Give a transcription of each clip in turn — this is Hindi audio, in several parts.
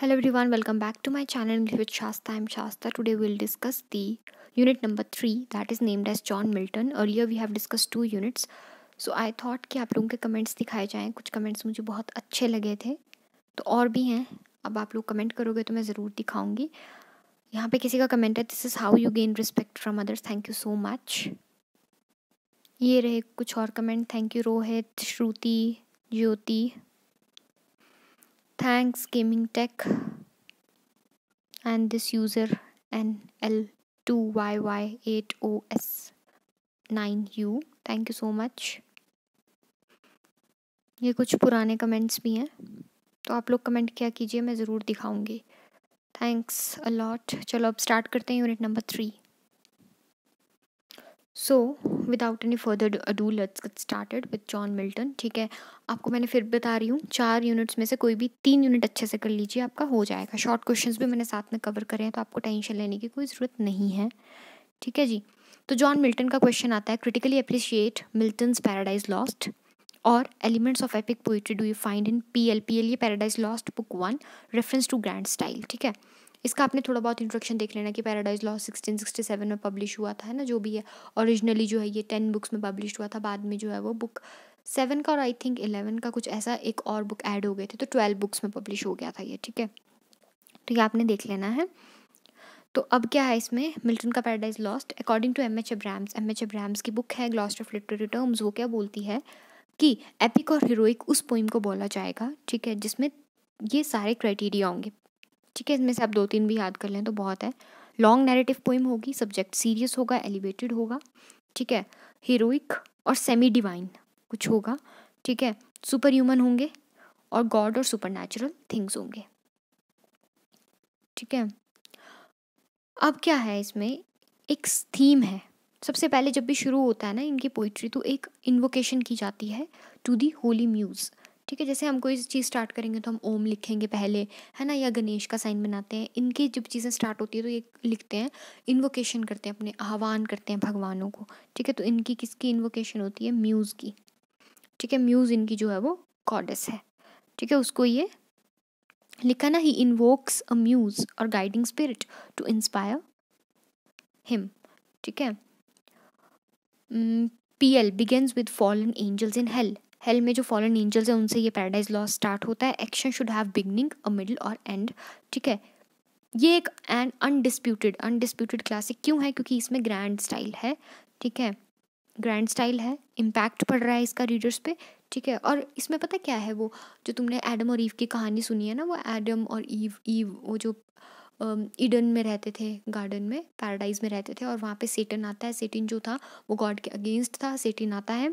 hello everyone welcome back to my channel with Shastra M Shastra today we will discuss the unit number three that is named as John Milton और अर्यर we have discuss two units so I thought कि आप लोगों के कमेंट्स दिखाए जाएं कुछ कमेंट्स मुझे बहुत अच्छे लगे थे तो और भी हैं अब आप लोग कमेंट करोगे तो मैं ज़रूर दिखाऊँगी यहाँ पर किसी का कमेंट है this is how you gain respect from others thank you so much ये रहे कुछ और comment thank you Rohit Shruti Jyoti thanks gaming tech and this user nl2yy8os9u thank you so much ये कुछ पुराने कमेंट्स भी हैं तो आप लोग कमेंट क्या कीजिए मैं ज़रूर दिखाऊंगी थैंक्स अलॉट चलो अब स्टार्ट करते हैं unit number three so without any further ado let's get started with John Milton ठीक है आपको मैंने फिर बता रही हूँ चार यूनिट्स में से कोई भी तीन यूनिट अच्छे से कर लीजिए आपका हो जाएगा शॉर्ट क्वेश्चन भी मैंने साथ में कवर करे हैं तो आपको टेंशन लेने की कोई ज़रूरत नहीं है ठीक है जी तो जॉन मिल्टन का क्वेश्चन आता है critically appreciate Milton's Paradise Lost और elements of epic poetry do you find in P L P L ये Paradise Lost book one reference to grand style ठीक है इसका आपने थोड़ा बहुत इंट्रोडक्शन देख लेना कि पैराडाइज लॉ सेवन में पब्लिश हुआ था है ना जो भी है ओरिजिनली जो है ये टेन बुक्स में पब्लिश हुआ था बाद में जो है वो बुक सेवन का और आई थिंक एलेवन का कुछ ऐसा एक और बुक ऐड हो गए थे तो ट्वेल्व बुक्स में पब्लिश हो गया था ये ठीक है तो ये आपने देख लेना है तो अब क्या है इसमें मिल्टन का Paradise Lost according to M H Abrams M H Abrams की बुक है ग्लॉस्ट ऑफ लिटरेरी टर्म्स वो क्या बोलती है कि एपिक और हीरोइक उस पोइम को बोला जाएगा ठीक है जिसमें ये सारे क्राइटेरिया होंगे ठीक है इसमें से आप दो तीन भी याद कर लें तो बहुत है लॉन्ग नैरेटिव पोइम होगी सब्जेक्ट सीरियस होगा एलिवेटेड होगा ठीक है हीरोइक और सेमी डिवाइन कुछ होगा ठीक है सुपर ह्यूमन होंगे और गॉड और सुपर नेचुरल थिंग्स होंगे ठीक है अब क्या है इसमें एक थीम है सबसे पहले जब भी शुरू होता है ना इनकी पोइट्री तो एक इन्वोकेशन की जाती है टू दी होली म्यूज़ ठीक है जैसे हम कोई चीज़ स्टार्ट करेंगे तो हम ओम लिखेंगे पहले है ना या गणेश का साइन बनाते हैं इनकी जब चीज़ें स्टार्ट होती है तो ये लिखते हैं इन्वोकेशन करते हैं अपने आह्वान करते हैं भगवानों को ठीक है तो इनकी किसकी इन्वोकेशन होती है म्यूज़ की ठीक है म्यूज़ इनकी जो है वो गॉडेस है ठीक है उसको ये लिखा ना ही इन्वोक्स अ म्यूज़ और guiding spirit to inspire him ठीक है P L begins with fallen angels in health hell में जो फॉलन एंजल्स हैं उनसे ये पैराडाइज लॉस स्टार्ट होता है action should have beginning a middle और एंड ठीक है ये एक एंड अनडिस्प्यूटेड अनडिस्प्यूटेड क्लासिक क्यों है क्योंकि इसमें ग्रैंड स्टाइल है ठीक है ग्रैंड स्टाइल है इम्पैक्ट पड़ रहा है इसका रीडर्स पे ठीक है और इसमें पता क्या है वो जो तुमने एडम और ईव की कहानी सुनी है ना वो एडम और ईव ईव वो जो ईडन में रहते थे गार्डन में पैराडाइज में रहते थे और वहाँ पे सेटन आता है सेटिन जो था वो गॉड के अगेंस्ट था सेटिन आता है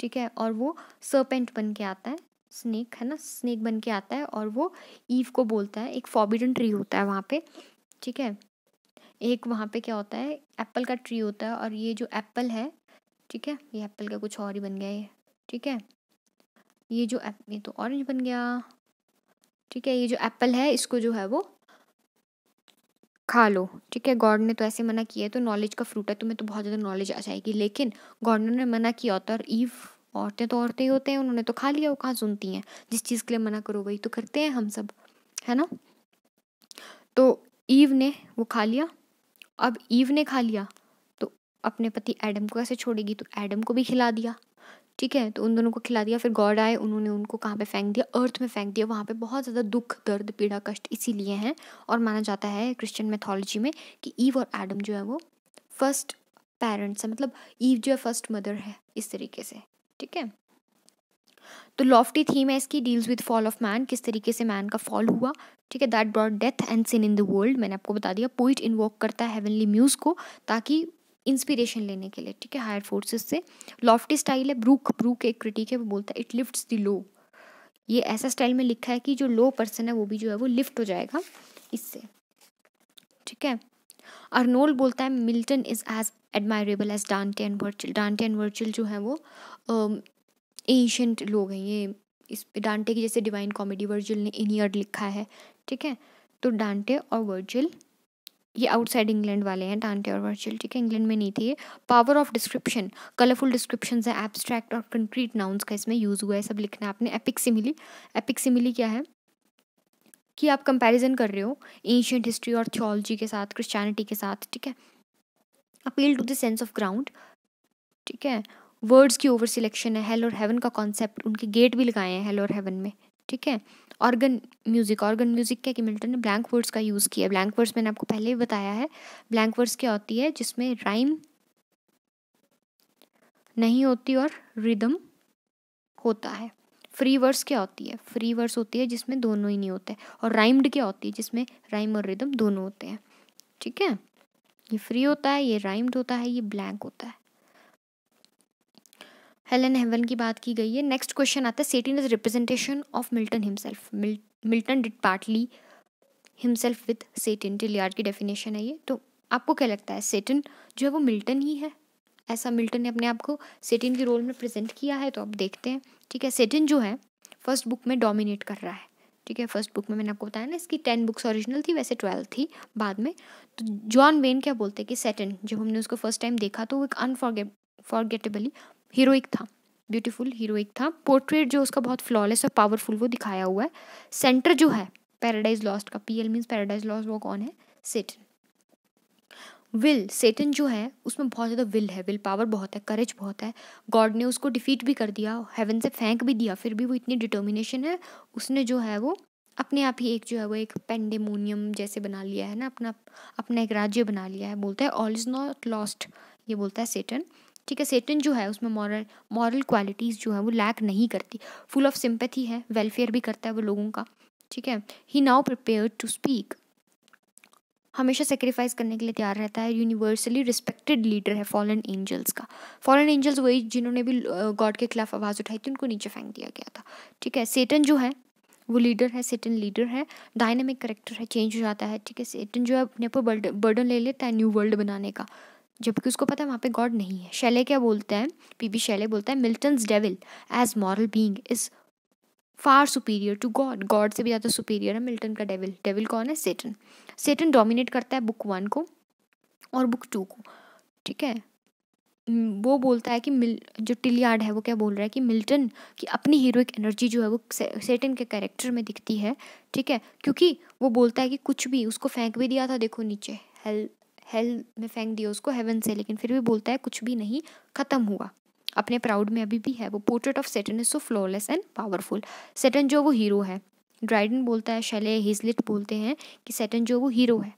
ठीक है और वो सर्पेंट बन के आता है स्नेक है ना स्नेक बन के आता है और वो ईव को बोलता है एक फॉबिडन ट्री होता है वहाँ पे ठीक है एक वहाँ पे क्या होता है एप्पल का ट्री होता है और ये जो एप्पल है ठीक है ये एप्पल का कुछ और ही बन गया ये ठीक है ये जो एप ये तो ऑरेंज बन गया ठीक है ये जो एप्पल है इसको जो है वो खा लो ठीक है गॉड ने तो ऐसे मना किया है तो नॉलेज का फ्रूट है तुम्हें तो बहुत ज़्यादा नॉलेज आ जाएगी लेकिन गॉड ने मना किया होता और ईव औरतें तो औरतें ही होते हैं उन्होंने तो खा लिया वो कहाँ सुनती हैं जिस चीज़ के लिए मना करो वही तो करते हैं हम सब है ना तो ईव ने वो खा लिया अब ईव ने खा लिया तो अपने पति एडम को ऐसे छोड़ेगी तो एडम को भी खिला दिया ठीक है तो उन दोनों को खिला दिया फिर गॉड आए उन्होंने उनको कहाँ पे फेंक दिया अर्थ में फेंक दिया वहाँ पे बहुत ज़्यादा दुख दर्द पीड़ा कष्ट इसीलिए हैं और माना जाता है क्रिश्चियन मैथोलॉजी में कि ईव और एडम जो है वो फर्स्ट पेरेंट्स है मतलब ईव जो है फर्स्ट मदर है इस तरीके से ठीक है तो लॉफ्टी थीम है इसकी deals with fall of man किस तरीके से मैन का फॉल हुआ ठीक है that brought death and sin in the world मैंने आपको बता दिया पोइट इन्वॉक करता है हेवनली म्यूज़ को ताकि इंस्पिरेशन लेने के लिए ठीक है हायर फोर्सेस से लॉफ्टी स्टाइल है ब्रूक ब्रूक एक क्रिटिक है वो बोलता है इट लिफ्ट्स द लो ये ऐसा स्टाइल में लिखा है कि जो लो पर्सन है वो भी जो है वो लिफ्ट हो जाएगा इससे ठीक है अर्नोल बोलता है Milton is as admirable as Dante and Virgil Dante and Virgil जो है वो एशंट लोग हैं ये इस डांटे की जैसे डिवाइन कॉमेडी वर्जिल ने इनियर लिखा है ठीक है तो डांटे और वर्जिल ये आउटसाइड इंग्लैंड वाले हैं टांटे और वर्चुअल ठीक है इंग्लैंड में नहीं थे power of description colourful description है एब्स्ट्रैक्ट और कंक्रीट नाउन्स का इसमें यूज़ हुआ है सब लिखना है आपने एपिक सिमिली एपिक सिमिली क्या है कि आप कंपैरिजन कर रहे हो एंशियंट हिस्ट्री और थियोलॉजी के साथ क्रिश्चियनिटी के साथ ठीक है appeal to the sense of ground ठीक है वर्ड्स की ओवर सिलेक्शन है हेल और हेवन का कॉन्सेप्ट उनके गेट भी लगाए हैं हेल और हेवन में ठीक है ऑर्गन म्यूज़िक ऑर्गन म्यूज़िक क्या कि मिल्टन ने ब्लैंक वर्ड्स का यूज़ किया ब्लैंक वर्ड्स मैंने आपको पहले ही बताया है ब्लैंक वर्ड्स क्या होती है जिसमें राइम नहीं होती और रिदम होता है फ्री वर्स क्या होती है फ्री वर्स होती है जिसमें दोनों ही नहीं होते और राइम्ड क्या होती है जिसमें राइम और रिदम दोनों होते हैं ठीक है ये फ्री होता है ये राइम्ड होता है ये ब्लैंक होता है हेलन हेवन की बात की गई है नेक्स्ट क्वेश्चन आता है Satan is representation of Milton himself Milton did partly himself with Satan Tillyard की डेफिनेशन है ये तो आपको क्या लगता है सेटिन जो है वो मिल्टन ही है ऐसा मिल्टन ने अपने आप को सेटिन के रोल में प्रेजेंट किया है तो आप देखते हैं ठीक है सेटिन जो है फर्स्ट बुक में डोमिनेट कर रहा है ठीक है फर्स्ट बुक में मैंने आपको बताया ना इसकी टेन बुक्स ओरिजिनल थी वैसे ट्वेल्व थी बाद में तो जॉन वेन क्या बोलते हैं कि सेटन जब हमने उसको फर्स्ट टाइम देखा तो वो एक अनफॉर्गे फॉरगेटेबली हीरोइक था ब्यूटीफुल हीरोइक था पोर्ट्रेट जो उसका बहुत फ्लॉलेस और पावरफुल वो दिखाया हुआ है सेंटर जो है पैराडाइज लॉस्ट का P L means Paradise Lost वो कौन है सेटन विल सेटन जो है उसमें बहुत ज़्यादा विल है विल पावर बहुत है करेज बहुत है गॉड ने उसको डिफीट भी कर दिया हेवन से फेंक भी दिया फिर भी वो इतनी डिटर्मिनेशन है उसने जो है वो अपने आप ही एक जो है वो एक पेंडेमोनियम जैसे बना लिया है ना अपना अपना एक राज्य बना लिया है बोलता है ऑल इज़ नॉट लॉस्ट ये बोलता है सेटन ठीक है सेटन जो है उसमें मॉरल मॉरल क्वालिटीज़ जो है वो लैक नहीं करती फुल ऑफ सिंपथी है वेलफेयर भी करता है वो लोगों का ठीक है he now prepare to speak हमेशा सेक्रीफाइस करने के लिए तैयार रहता है यूनिवर्सली रिस्पेक्टेड लीडर है फॉलन एंजल्स का फॉलन एंजल्स वही जिन्होंने भी गॉड के खिलाफ आवाज़ उठाई थी उनको नीचे फेंक दिया गया था ठीक है सेटन जो है वो लीडर है सेटन लीडर है डायनेमिक करेक्टर है चेंज हो जाता है ठीक है सेटन जो है अपने पर बर्डन ले लेता है न्यू वर्ल्ड बनाने का जबकि उसको पता है वहाँ पे गॉड नहीं है शैले क्या बोलते हैं पीबी शैले बोलता है Milton devil as moral being is far superior to God God से भी ज़्यादा सुपीरियर है मिल्टन का डेविल डेविल कौन है सेटन सेटन डोमिनेट करता है बुक वन को और बुक टू को ठीक है वो बोलता है कि मिल जो टिलियार्ड है वो क्या बोल रहा है कि मिल्टन की अपनी हीरोइक एनर्जी जो है वो सेटन के कैरेक्टर में दिखती है ठीक है क्योंकि वो बोलता है कि कुछ भी उसको फेंक भी दिया था देखो नीचे हेल हेल में फेंक दिया उसको हेवन से लेकिन फिर भी बोलता है कुछ भी नहीं ख़त्म हुआ अपने प्राउड में अभी भी है वो portrait of Satan is so flawless and powerful Satan जो वो हीरो है ड्राइडन बोलता है शैले हिजलिट बोलते हैं कि सेटन जो वो हीरो है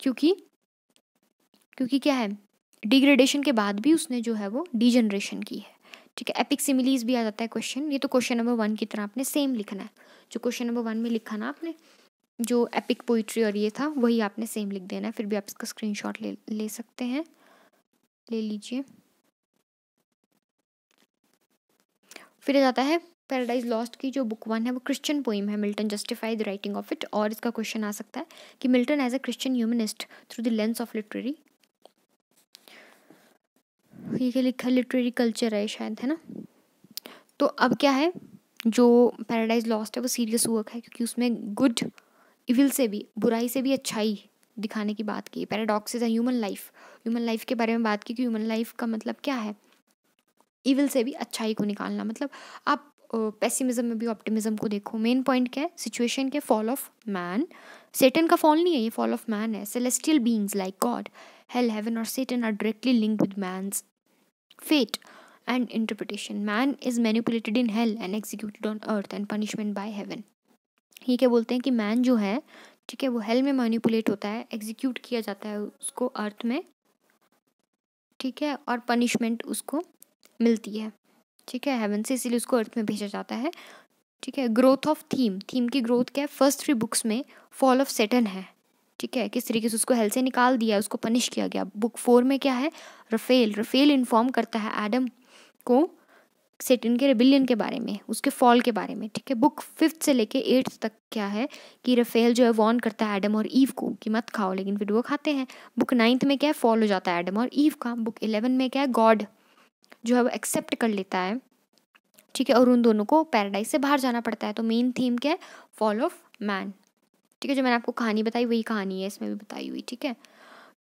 क्योंकि क्योंकि क्या है डिग्रेडेशन के बाद भी उसने जो है वो डिजनरेशन की है ठीक है एपिक सिमिलीज भी आ जाता है क्वेश्चन ये तो क्वेश्चन नंबर वन की तरह आपने सेम लिखना है जो क्वेश्चन नंबर वन में लिखा ना आपने जो एपिक पोइट्री और ये था वही आपने सेम लिख देना है फिर भी आप इसका स्क्रीनशॉट ले ले सकते हैं ले लीजिए फिर जाता है पैराडाइज लॉस्ट की जो बुक वन है वो क्रिश्चियन पोइम है Milton justify the writing of it और इसका क्वेश्चन आ सकता है कि Milton as a Christian humanist through the lens of literary ये लिखा लिटरेरी कल्चर है शायद है ना तो अब क्या है जो पैराडाइज लॉस्ट है वो सीरियस वर्क है क्योंकि उसमें गुड इविल से भी बुराई से भी अच्छाई दिखाने की बात की paradox is human life human life के बारे में बात की कि ह्यूमन लाइफ का मतलब क्या है इविल से भी अच्छाई को निकालना मतलब आप पेसिमिज्म में भी ऑप्टिमिज्म को देखो मेन पॉइंट क्या है सिचुएशन के फॉल ऑफ मैन सेटन का फॉल नहीं है ये फॉल ऑफ मैन है celestial beings like God hell heaven और Satan are directly link with man fate and interpretation man is manipulated in hell and executed on earth and punishment by heaven ही क्या बोलते हैं कि मैन जो है ठीक है वो हेल में मैनिपुलेट होता है एग्जीक्यूट किया जाता है उसको अर्थ में ठीक है और पनिशमेंट उसको मिलती है ठीक है हेवन से इसीलिए उसको अर्थ में भेजा जाता है ठीक है ग्रोथ ऑफ थीम थीम की ग्रोथ क्या है फर्स्ट थ्री बुक्स में फॉल ऑफ सेटन है ठीक है किस तरीके से उसको हेल से निकाल दिया उसको पनिश किया गया बुक फोर में क्या है रफेल रफेल इन्फॉर्म करता है एडम को सेटिन के रेबिलियन के बारे में उसके फॉल के बारे में ठीक है बुक फिफ्थ से लेके एट्थ तक क्या है कि रफेल जो है वॉर्न करता है एडम और ईव को कि मत खाओ लेकिन फिर वो खाते हैं बुक नाइन्थ में क्या है फॉल हो जाता है एडम और ईव का बुक इलेवन में क्या है गॉड जो है वो एक्सेप्ट कर लेता है ठीक है और उन दोनों को पैराडाइज से बाहर जाना पड़ता है तो मेन थीम क्या है फॉल ऑफ मैन ठीक है जो मैंने आपको कहानी बताई वही कहानी है इसमें भी बताई हुई ठीक है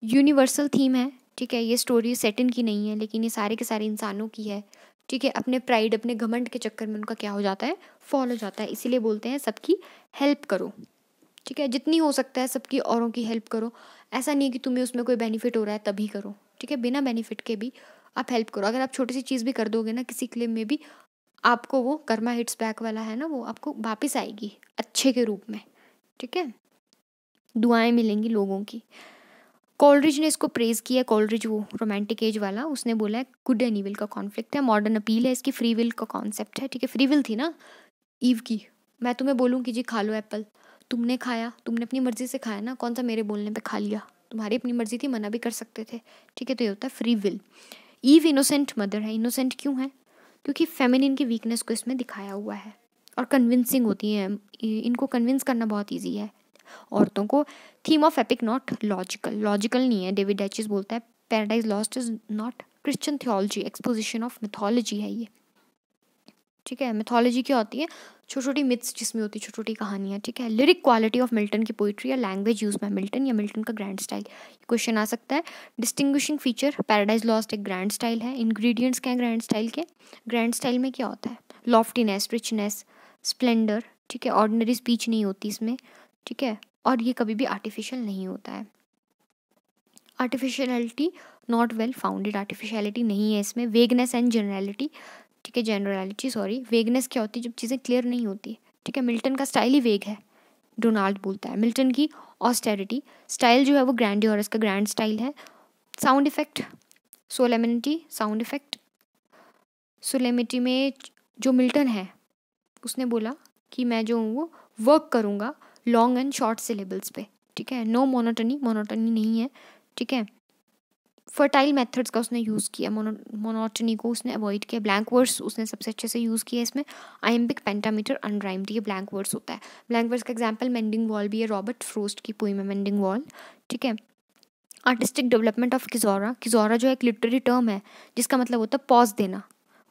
यूनिवर्सल थीम है ठीक है ये स्टोरी सेटिन की नहीं है लेकिन ये सारे के सारे इंसानों की है ठीक है अपने प्राइड अपने घमंड के चक्कर में उनका क्या हो जाता है फॉल हो जाता है इसीलिए बोलते हैं सबकी हेल्प करो ठीक है जितनी हो सकता है सबकी औरों की हेल्प करो ऐसा नहीं है कि तुम्हें उसमें कोई बेनिफिट हो रहा है तभी करो ठीक है बिना बेनिफिट के भी आप हेल्प करो अगर आप छोटी सी चीज़ भी कर दोगे ना किसी क्लेम में भी आपको वो कर्मा हिट्स बैक वाला है ना वो आपको वापस आएगी अच्छे के रूप में ठीक है दुआएं मिलेंगी लोगों की कॉलरिज ने इसको प्रेज़ किया कॉलरिज वो रोमांटिक एज वाला उसने बोला है गुड एंड ईविल का कॉन्फ्लिक्ट है मॉडर्न अपील है इसकी फ्री विल का कॉन्सेप्ट है ठीक है फ्री विल थी ना ईव की मैं तुम्हें बोलूँ कि जी खा लो एप्पल तुमने खाया तुमने अपनी मर्ज़ी से खाया ना कौन सा मेरे बोलने पर खा लिया तुम्हारी अपनी मर्ज़ी थी मना भी कर सकते थे ठीक है तो ये होता है free will Eve innocent mother है इनोसेंट क्यों है क्योंकि फेमिनिन की वीकनेस को इसमें दिखाया हुआ है और कन्विंसिंग होती है इनको कन्विंस करना बहुत ईजी है औरतों को theme of epic not logical logical नहीं है डेविड एचिस बोलता है Paradise Lost is not Christian theology exposition of mythology है ये ठीक है मिथोलॉजी क्या होती है छोटी छोटी मिथ्स जिसमें होती है छोटी छोटी कहानियाँ ठीक है लिरिक क्वालिटी ऑफ मिल्टन की पोइट्री या लैंग्वेज यूज में मिल्टन या मिल्टन का ग्रैंड स्टाइल क्वेश्चन आ सकता है डिस्टिंग्विशिंग फीचर पैराडाइज लॉस्ट एक ग्रैंड स्टाइल है इंग्रेडिएंट्स क्या है ग्रैंड स्टाइल के ग्रैंड स्टाइल में क्या होता है लॉफ्टीनेस रिचनेस स्प्लेंडर ठीक है ऑर्डिनरी स्पीच नहीं होती इसमें ठीक है और ये कभी भी आर्टिफिशियल नहीं होता है artificiality not well founded artificiality नहीं है इसमें वेगनेस एंड जनरलिटी ठीक है जनरलिटी सॉरी वेगनेस क्या होती है जब चीज़ें क्लियर नहीं होती ठीक है मिल्टन का स्टाइल ही वेग है डोनाल्ड बोलता है मिल्टन की ऑस्टेरिटी स्टाइल जो है वो ग्रैंड और इसका ग्रैंड स्टाइल है sound effect solemnity sound effect solemnity में जो मिल्टन है उसने बोला कि मैं जो हूँ वो वर्क करूँगा लॉन्ग एंड शॉर्ट सिलेबल्स पे ठीक है नो मोनोटनी मोनोटनी नहीं है ठीक है फर्टाइल मेथड्स का उसने यूज़ किया मोनोटनी को उसने अवॉइड किया ब्लैंक वर्ड्स उसने सबसे अच्छे से यूज़ किया इसमें आइम्बिक पेंटामीटर अनड्राइम्ड ये ब्लैंक वर्ड्स होता है ब्लैंक वर्ड्स का एग्जाम्पल मेंडिंग वॉल भी है रॉबर्ट फ्रोस्ट की पोइम है मेंडिंग वॉल ठीक है आर्टिस्टिक डेवलपमेंट ऑफ किजोरा किजोरा जो एक लिटरेरी टर्म है जिसका मतलब होता है पॉज देना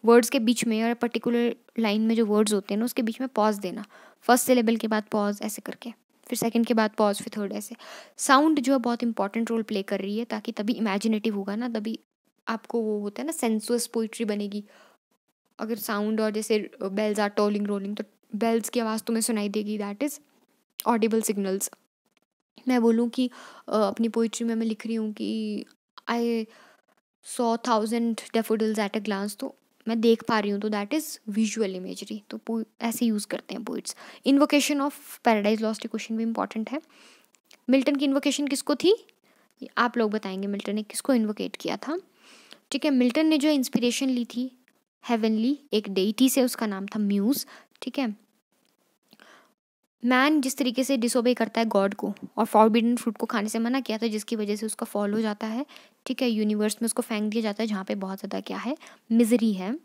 वर्ड्स के बीच में और पर्टिकुलर लाइन में जो वर्ड्स होते हैं ना उसके बीच में पॉज देना फर्स्ट सिलेबल के बाद पॉज ऐसे करके फिर सेकंड के बाद पॉज फिर थर्ड ऐसे साउंड जो है बहुत इंपॉर्टेंट रोल प्ले कर रही है ताकि तभी इमेजिनेटिव होगा ना तभी आपको वो होता है ना सेंसुअस पोइट्री बनेगी अगर साउंड और जैसे बेल्स आर टोलिंग रोलिंग तो बेल्स की आवाज़ तुम्हें सुनाई देगी दैट इज़ ऑडिबल सिग्नल्स मैं बोलूँ कि अपनी पोइट्री में मैं लिख रही हूँ कि I saw thousand daffodils at a glance तो मैं देख पा रही हूँ तो दैट इज़ विजुअल इमेजरी तो ऐसे यूज़ करते हैं poet's invocation of Paradise Lost question भी इंपॉर्टेंट है मिल्टन की इन्वोकेशन किसको थी आप लोग बताएंगे मिल्टन ने किसको इन्वोकेट किया था ठीक है मिल्टन ने जो इंस्पिरेशन ली थी हेवनली एक डेटी से उसका नाम था म्यूज़ ठीक है मैन जिस तरीके से डिसोबे करता है गॉड को और फॉरबिडन फ्रूट को खाने से मना किया था तो जिसकी वजह से उसका फॉल हो जाता है ठीक है यूनिवर्स में उसको फेंक दिया जाता है जहाँ पे बहुत ज़्यादा क्या है मिजरी है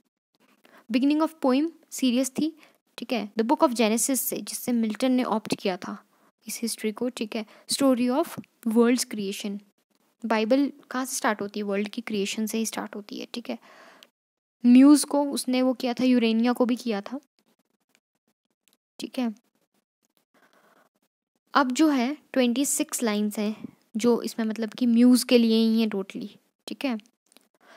बिगिनिंग ऑफ पोइम सीरियस थी ठीक है द बुक ऑफ जेनेसिस से जिससे मिल्टन ने ऑप्ट किया था इस हिस्ट्री को ठीक है story of world's creation Bible कहाँ से स्टार्ट होती है वर्ल्ड की क्रिएशन से ही स्टार्ट होती है ठीक है म्यूज़ को उसने वो किया था यूरेनिया को भी किया था ठीक है अब जो है ट्वेंटी सिक्स लाइन्स हैं जो इसमें मतलब कि म्यूज़ के लिए ही हैं टोटली ठीक है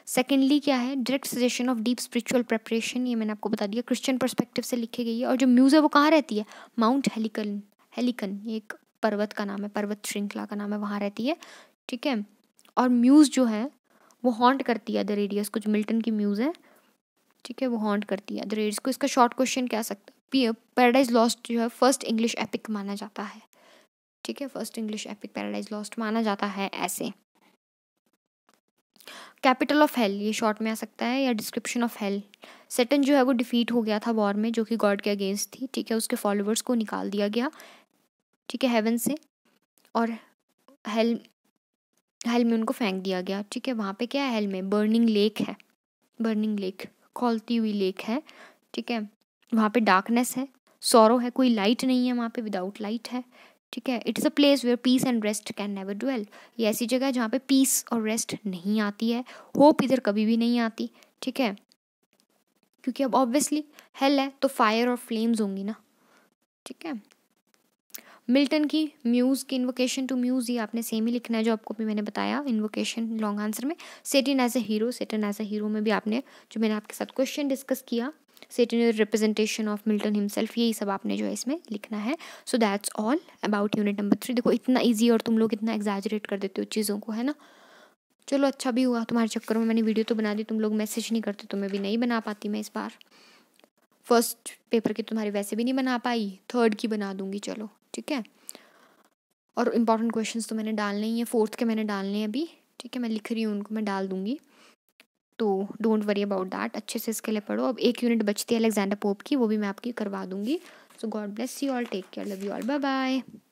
सेकेंडली क्या है direct suggestion of deep spiritual preparation ये मैंने आपको बता दिया क्रिश्चियन परस्पेक्टिव से लिखी गई है और जो म्यूज़ है वो कहाँ रहती है माउंट हेलिकन हेलिकन ये एक पर्वत का नाम है पर्वत श्रृंखला का नाम है वहाँ रहती है ठीक है और म्यूज़ जो है वो हॉन्ट करती है अदर एरियाज कुछ मिल्टन की म्यूज़ है ठीक है वो हॉन्ट करती है अदर एरियाज को इसका शॉर्ट क्वेश्चन क्या सकता है पैराडाइज लॉस्ट जो है फर्स्ट इंग्लिश एपिक माना जाता है ठीक है first English epic Paradise Lost माना जाता है ऐसे कैपिटल ऑफ हेल ये शॉर्ट में आ सकता है या डिस्क्रिप्शन ऑफ हेल सेटन जो है वो डिफीट हो गया था वॉर में जो कि गॉड के अगेंस्ट थी ठीक है उसके फॉलोवर्स को निकाल दिया गया ठीक है हेवन से और हेल हेल में उनको फेंक दिया गया ठीक है वहाँ पे क्या है हेल में बर्निंग लेक है बर्निंग लेक खोलती हुई लेक है ठीक है वहाँ पे डार्कनेस है सौरो है कोई लाइट नहीं है वहाँ पे विदाउट लाइट है ठीक है it's a place where peace and rest can never dwell ये ऐसी जगह है जहाँ पे पीस और रेस्ट नहीं आती है होप इधर कभी भी नहीं आती ठीक है क्योंकि अब ऑब्वियसली हेल है तो फायर और फ्लेम्स होंगी ना ठीक है मिल्टन की म्यूज़ की इन्वोकेशन टू म्यूज़ ये आपने सेम ही लिखना है जो आपको भी मैंने बताया इन्वोकेशन लॉन्ग आंसर में Satan as a hero Satan as a hero में भी आपने जो मैंने आपके साथ क्वेश्चन डिस्कस किया Satan representation of Milton himself यही सब आपने जो है इसमें लिखना है so that's all about unit number three देखो इतना ईजी और तुम लोग इतना एग्जाजरेट कर देते हो चीज़ों को है ना चलो अच्छा भी हुआ तुम्हारे चक्कर में मैंने वीडियो तो बना दी तुम लोग मैसेज नहीं करते तो मैं भी नहीं बना पाती मैं इस बार फर्स्ट पेपर की तुम्हारी वैसे भी नहीं बना पाई थर्ड की बना दूंगी चलो ठीक है और इम्पॉर्टेंट क्वेश्चंस तो मैंने डालने ही हैं फोर्थ के मैंने डालने हैं अभी ठीक है मैं लिख रही हूँ उनको मैं डाल दूँगी तो डोंट वरी अबाउट दैट अच्छे से इसके लिए पढ़ो अब एक यूनिट बचती है अलेक्जेंडर पोप की वो भी मैं आपकी करवा दूंगी so God bless you all take care love you all bye bye